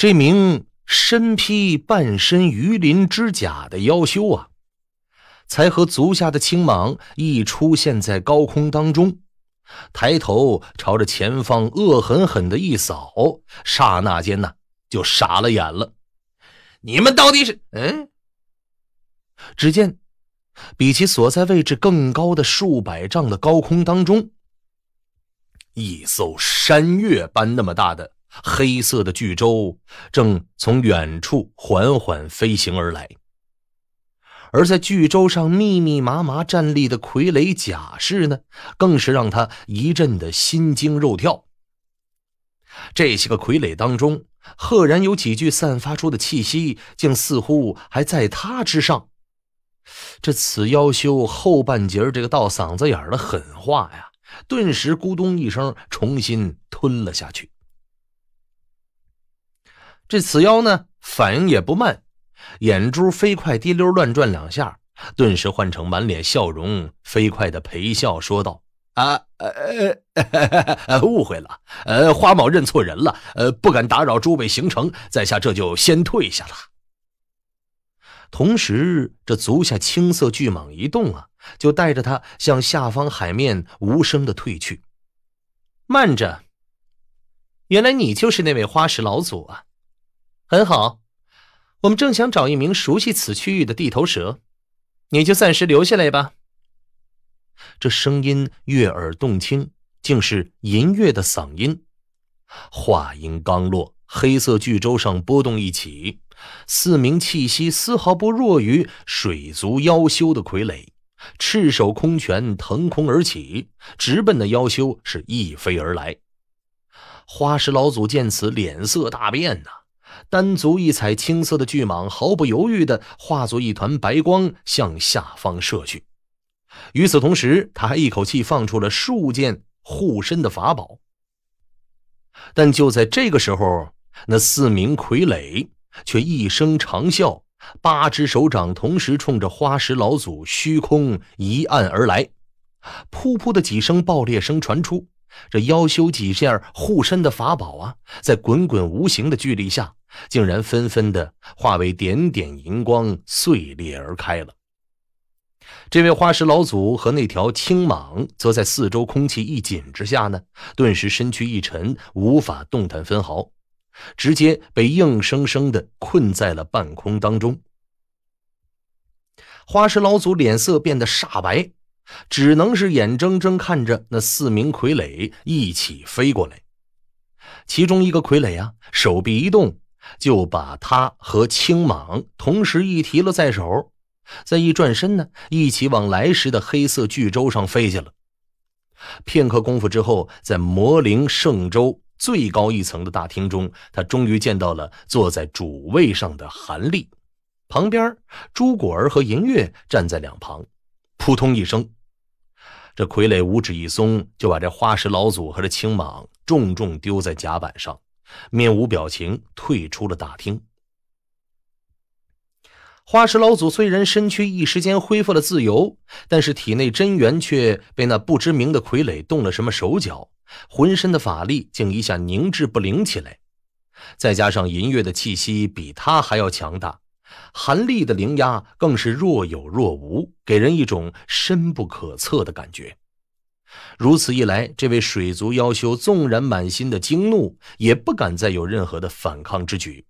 这名身披半身鱼鳞之甲的妖修啊，才和足下的青蟒一出现在高空当中，抬头朝着前方恶狠狠地一扫，刹那间呢就傻了眼了。你们到底是？嗯。只见比其所在位置更高的数百丈的高空当中，一艘山岳般那么大的。黑色的巨舟正从远处缓缓飞行而来，而在巨舟上密密麻麻站立的傀儡甲士呢，更是让他一阵的心惊肉跳。这些个傀儡当中，赫然有几具散发出的气息，竟似乎还在他之上。这此妖修后半截这个到嗓子眼的狠话呀，顿时咕咚一声，重新吞了下去。这此妖呢，反应也不慢，眼珠飞快滴溜乱转两下，顿时换成满脸笑容，飞快的陪笑说道：“啊，呃，误会了，呃，花某认错人了，呃，不敢打扰诸位行程，在下这就先退下了。”同时，这足下青色巨蟒一动啊，就带着他向下方海面无声的退去。慢着，原来你就是那位花石老祖啊！很好，我们正想找一名熟悉此区域的地头蛇，你就暂时留下来吧。这声音悦耳动听，竟是银月的嗓音。话音刚落，黑色巨舟上波动一起，四名气息丝毫不弱于水族妖修的傀儡，赤手空拳腾空而起，直奔那妖修是一飞而来。花石老祖见此，脸色大变呐。单足一踩，青色的巨蟒毫不犹豫的化作一团白光向下方射去。与此同时，他还一口气放出了数件护身的法宝。但就在这个时候，那四名傀儡却一声长啸，八只手掌同时冲着花石老祖虚空一按而来，噗噗的几声爆裂声传出。这妖修几件护身的法宝啊，在滚滚无形的巨力下，竟然纷纷的化为点点银光，碎裂而开了。这位花石老祖和那条青蟒，则在四周空气一紧之下呢，顿时身躯一沉，无法动弹分毫，直接被硬生生的困在了半空当中。花石老祖脸色变得煞白。只能是眼睁睁看着那四名傀儡一起飞过来，其中一个傀儡啊，手臂一动，就把他和青蟒同时一提了在手，再一转身呢，一起往来时的黑色巨舟上飞去了。片刻功夫之后，在魔灵圣舟最高一层的大厅中，他终于见到了坐在主位上的韩立，旁边朱果儿和银月站在两旁，扑通一声。这傀儡五指一松，就把这花石老祖和这青蟒重重丢在甲板上，面无表情退出了大厅。花石老祖虽然身躯一时间恢复了自由，但是体内真元却被那不知名的傀儡动了什么手脚，浑身的法力竟一下凝滞不灵起来。再加上银月的气息比他还要强大。韩立的灵压更是若有若无，给人一种深不可测的感觉。如此一来，这位水族妖修纵然满心的惊怒，也不敢再有任何的反抗之举，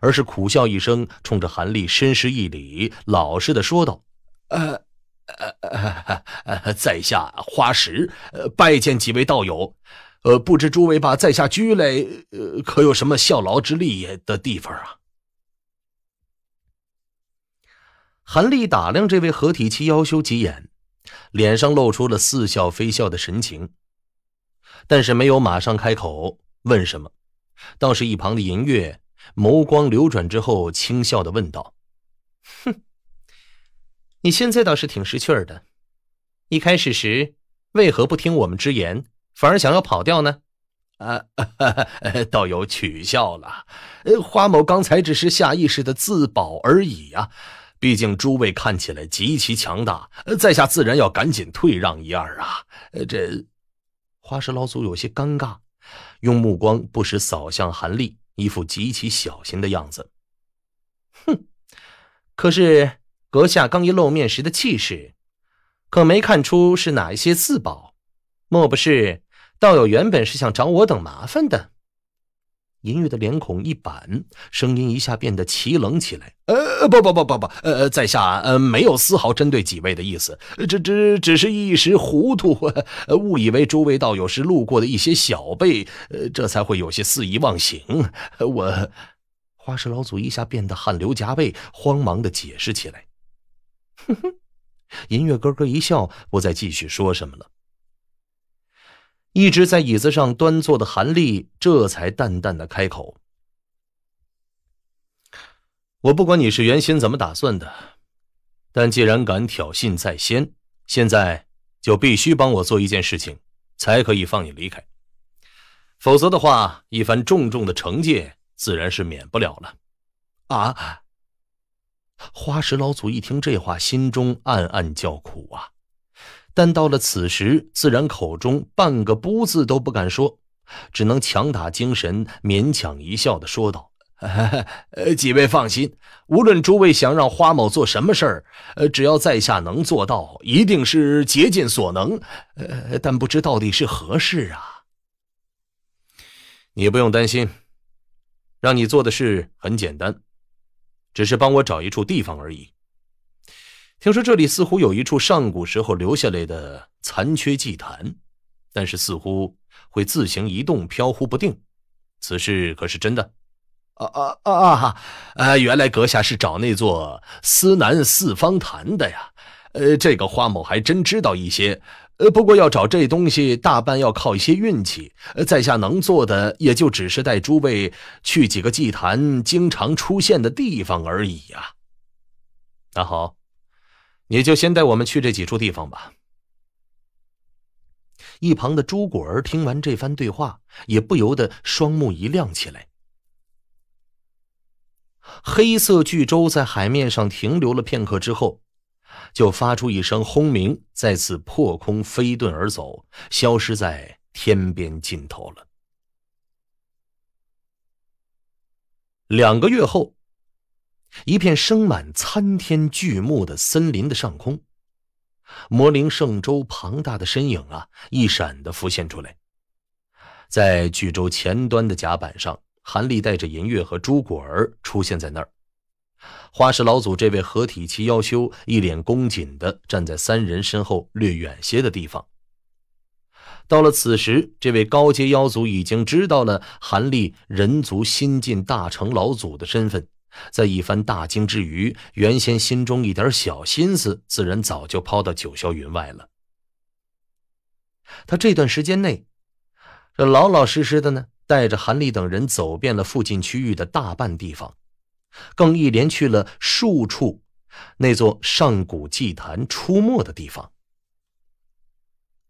而是苦笑一声，冲着韩立深施一礼，老实的说道：“呃，呃，在下花石，拜见几位道友。呃，不知诸位把在下拘来，可有什么效劳之力的地方啊？”韩立打量这位合体期妖修几眼，脸上露出了似笑非笑的神情。但是没有马上开口问什么，倒是一旁的银月眸光流转之后，轻笑的问道：“哼，你现在倒是挺识趣儿的。一开始时，为何不听我们之言，反而想要跑掉呢？”啊，哈哈，道友取笑了。花某刚才只是下意识的自保而已呀。毕竟诸位看起来极其强大，在下自然要赶紧退让一二啊！这花蛇老祖有些尴尬，用目光不时扫向韩立，一副极其小心的样子。哼，可是阁下刚一露面时的气势，可没看出是哪一些自保，莫不是道友原本是想找我等麻烦的？银月的脸孔一板，声音一下变得奇冷起来。呃，不不不不不，呃，在下呃没有丝毫针对几位的意思，只只只是一时糊涂，误以为诸位道友是路过的一些小辈，呃，这才会有些肆意妄行。我，花石老祖一下变得汗流浃背，慌忙的解释起来。哼哼，银月咯咯一笑，不再继续说什么了。一直在椅子上端坐的韩立这才淡淡的开口：“我不管你是原先怎么打算的，但既然敢挑衅在先，现在就必须帮我做一件事情，才可以放你离开。否则的话，一番重重的惩戒自然是免不了了。”啊！花石老祖一听这话，心中暗暗叫苦啊。但到了此时，自然口中半个不字都不敢说，只能强打精神，勉强一笑的说道：“几位放心，无论诸位想让花某做什么事儿，只要在下能做到，一定是竭尽所能。但不知到底是何事啊？你不用担心，让你做的事很简单，只是帮我找一处地方而已。”听说这里似乎有一处上古时候留下来的残缺祭坛，但是似乎会自行移动、飘忽不定。此事可是真的？啊啊啊啊！呃，原来阁下是找那座司南四方坛的呀？呃，这个花某还真知道一些。呃，不过要找这东西，大半要靠一些运气。在下能做的也就只是带诸位去几个祭坛经常出现的地方而已呀。那好。你就先带我们去这几处地方吧。一旁的朱果儿听完这番对话，也不由得双目一亮起来。黑色巨舟在海面上停留了片刻之后，就发出一声轰鸣，再次破空飞遁而走，消失在天边尽头了。两个月后。一片生满参天巨木的森林的上空，魔灵圣舟庞大的身影啊，一闪的浮现出来。在巨舟前端的甲板上，韩立带着银月和朱果儿出现在那儿。花石老祖这位合体期妖修一脸恭谨的站在三人身后略远些的地方。到了此时，这位高阶妖族已经知道了韩立人族新晋大成老祖的身份。在一番大惊之余，原先心中一点小心思，自然早就抛到九霄云外了。他这段时间内，这老老实实的呢，带着韩立等人走遍了附近区域的大半地方，更一连去了数处那座上古祭坛出没的地方。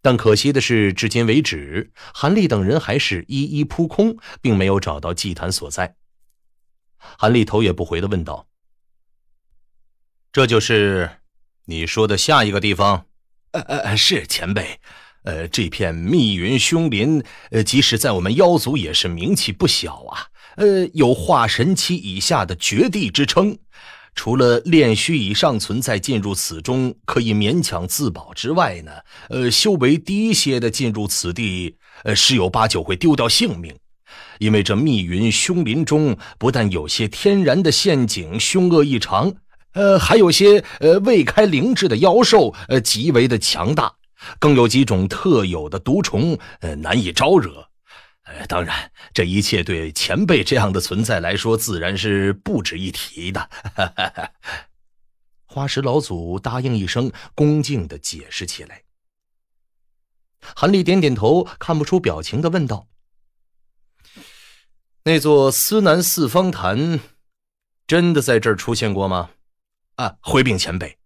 但可惜的是，至今为止，韩立等人还是一一扑空，并没有找到祭坛所在。韩立头也不回的问道：“这就是你说的下一个地方？呃呃，是前辈。呃，这片密云凶林，呃，即使在我们妖族也是名气不小啊。呃，有化神期以下的绝地之称。除了炼虚以上存在进入此中可以勉强自保之外呢，呃，修为低些的进入此地，呃，十有八九会丢掉性命。”因为这密云凶林中不但有些天然的陷阱凶恶异常，呃，还有些呃未开灵智的妖兽，呃，极为的强大，更有几种特有的毒虫，呃，难以招惹。呃，当然，这一切对前辈这样的存在来说，自然是不值一提的。花石老祖答应一声，恭敬的解释起来。韩立点点头，看不出表情的问道。那座思南四方坛，真的在这儿出现过吗？啊，回禀前辈，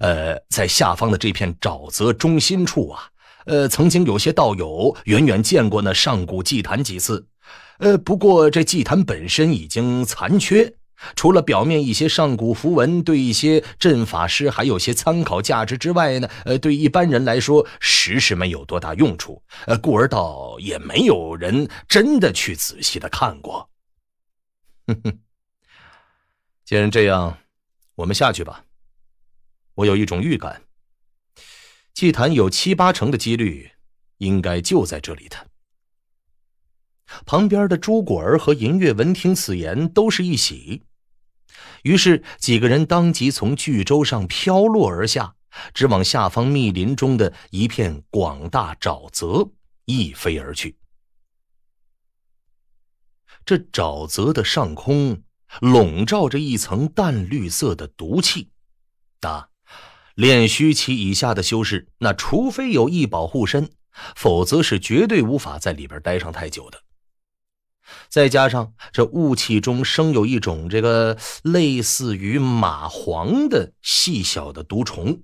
呃，在下方的这片沼泽中心处啊，呃，曾经有些道友远远见过那上古祭坛几次，呃，不过这祭坛本身已经残缺。除了表面一些上古符文对一些阵法师还有些参考价值之外呢，呃，对一般人来说实是没有多大用处，呃，故而倒也没有人真的去仔细的看过。哼哼，既然这样，我们下去吧。我有一种预感，祭坛有七八成的几率应该就在这里的。旁边的朱果儿和银月闻听此言，都是一喜。于是几个人当即从巨舟上飘落而下，直往下方密林中的一片广大沼泽一飞而去。这沼泽的上空笼罩着一层淡绿色的毒气。啊，炼虚期以下的修士，那除非有异宝护身，否则是绝对无法在里边待上太久的。再加上这雾气中生有一种这个类似于蚂蟥的细小的毒虫，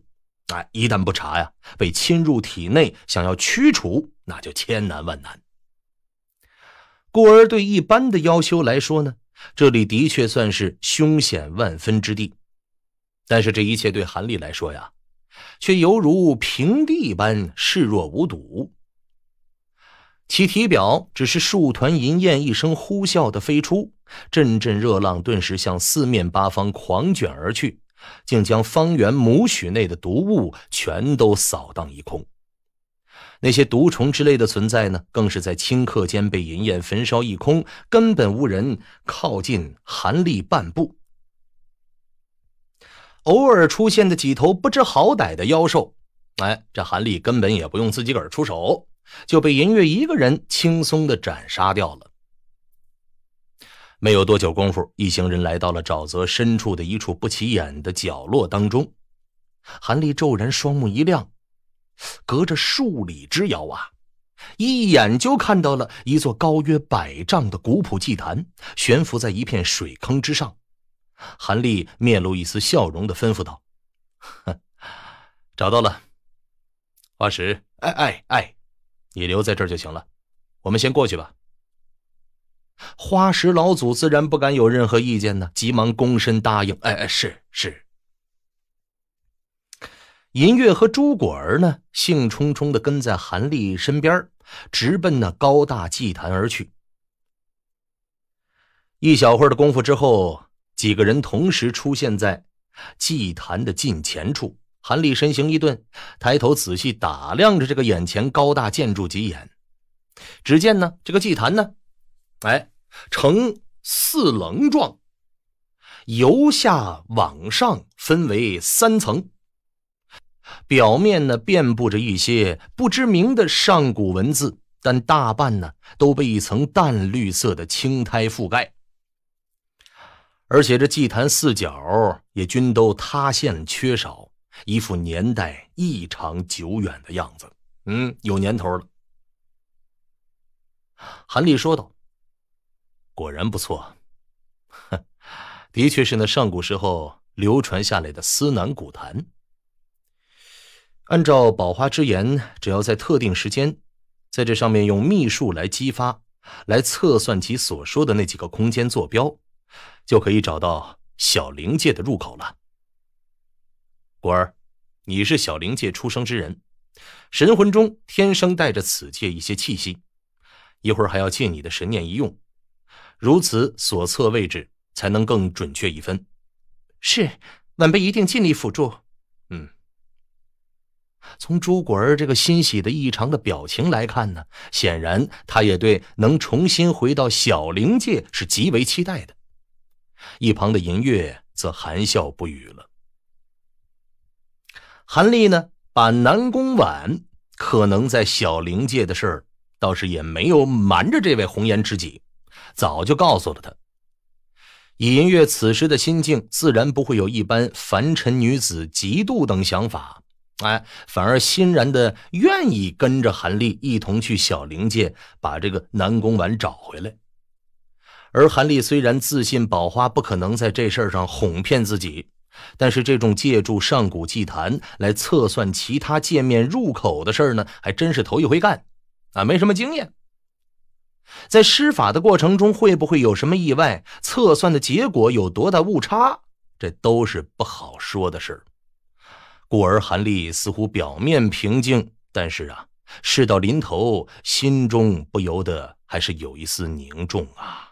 啊，一旦不查呀，被侵入体内，想要驱除那就千难万难。故而对一般的妖修来说呢，这里的确算是凶险万分之地。但是这一切对韩立来说呀，却犹如平地般视若无睹。其体表只是数团银焰，一声呼啸的飞出，阵阵热浪顿时向四面八方狂卷而去，竟将方圆母许内的毒物全都扫荡一空。那些毒虫之类的存在呢，更是在顷刻间被银焰焚烧一空，根本无人靠近韩立半步。偶尔出现的几头不知好歹的妖兽，哎，这韩立根本也不用自己个儿出手。就被银月一个人轻松的斩杀掉了。没有多久功夫，一行人来到了沼泽深处的一处不起眼的角落当中。韩立骤然双目一亮，隔着数里之遥啊，一眼就看到了一座高约百丈的古朴祭坛，悬浮在一片水坑之上。韩立面露一丝笑容的吩咐道：“哼，找到了，花石，哎哎哎。”你留在这儿就行了，我们先过去吧。花石老祖自然不敢有任何意见呢，急忙躬身答应：“哎哎，是是。”银月和朱果儿呢，兴冲冲的跟在韩立身边，直奔那高大祭坛而去。一小会儿的功夫之后，几个人同时出现在祭坛的近前处。韩立身形一顿，抬头仔细打量着这个眼前高大建筑几眼。只见呢，这个祭坛呢，哎，呈四棱状，由下往上分为三层。表面呢，遍布着一些不知名的上古文字，但大半呢都被一层淡绿色的青苔覆盖。而且这祭坛四角也均都塌陷，缺少。一副年代异常久远的样子，嗯，有年头了。韩立说道：“果然不错，的确，是那上古时候流传下来的思南古坛。按照宝花之言，只要在特定时间，在这上面用秘术来激发，来测算其所说的那几个空间坐标，就可以找到小灵界的入口了。”果儿，你是小灵界出生之人，神魂中天生带着此界一些气息，一会儿还要借你的神念一用，如此所测位置才能更准确一分。是，晚辈一定尽力辅助。嗯，从朱果儿这个欣喜的异常的表情来看呢，显然他也对能重新回到小灵界是极为期待的。一旁的银月则含笑不语了。韩立呢，把南宫婉可能在小灵界的事儿，倒是也没有瞒着这位红颜知己，早就告诉了她。以音月此时的心境，自然不会有一般凡尘女子嫉妒等想法，哎，反而欣然的愿意跟着韩立一同去小灵界把这个南宫婉找回来。而韩立虽然自信宝花不可能在这事儿上哄骗自己。但是这种借助上古祭坛来测算其他界面入口的事儿呢，还真是头一回干，啊，没什么经验。在施法的过程中会不会有什么意外？测算的结果有多大误差？这都是不好说的事儿。故而韩立似乎表面平静，但是啊，事到临头，心中不由得还是有一丝凝重啊。